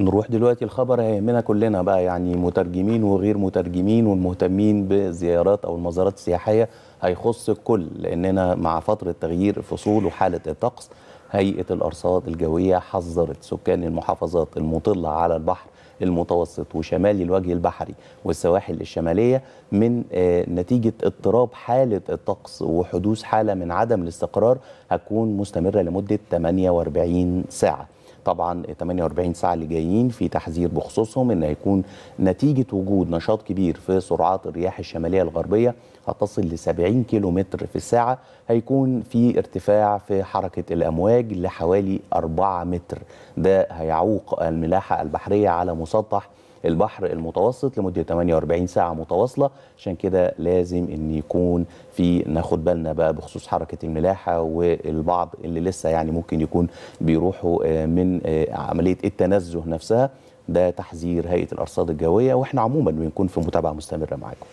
نروح دلوقتي الخبر هيهمنا كلنا بقى يعني مترجمين وغير مترجمين والمهتمين بالزيارات او المزارات السياحيه هيخص الكل لاننا مع فتره تغيير الفصول وحاله الطقس هيئه الارصاد الجويه حذرت سكان المحافظات المطله على البحر المتوسط وشمال الوجه البحري والسواحل الشماليه من آه، نتيجه اضطراب حاله الطقس وحدوث حاله من عدم الاستقرار هتكون مستمره لمده 48 ساعه طبعا 48 ساعه اللي جايين في تحذير بخصوصهم ان هيكون نتيجه وجود نشاط كبير في سرعات الرياح الشماليه الغربيه هتصل ل 70 كيلو متر في الساعه هيكون في ارتفاع في حركه الامواج لحوالي 4 متر ده هيعوق الملاحه البحريه على مسطح البحر المتوسط لمده 48 ساعه متواصله عشان كده لازم ان يكون في ناخد بالنا بقى بخصوص حركه الملاحه والبعض اللي لسه يعني ممكن يكون بيروحوا آه، من آه، عمليه التنزه نفسها ده تحذير هيئه الارصاد الجويه واحنا عموما بنكون في متابعه مستمره معاكم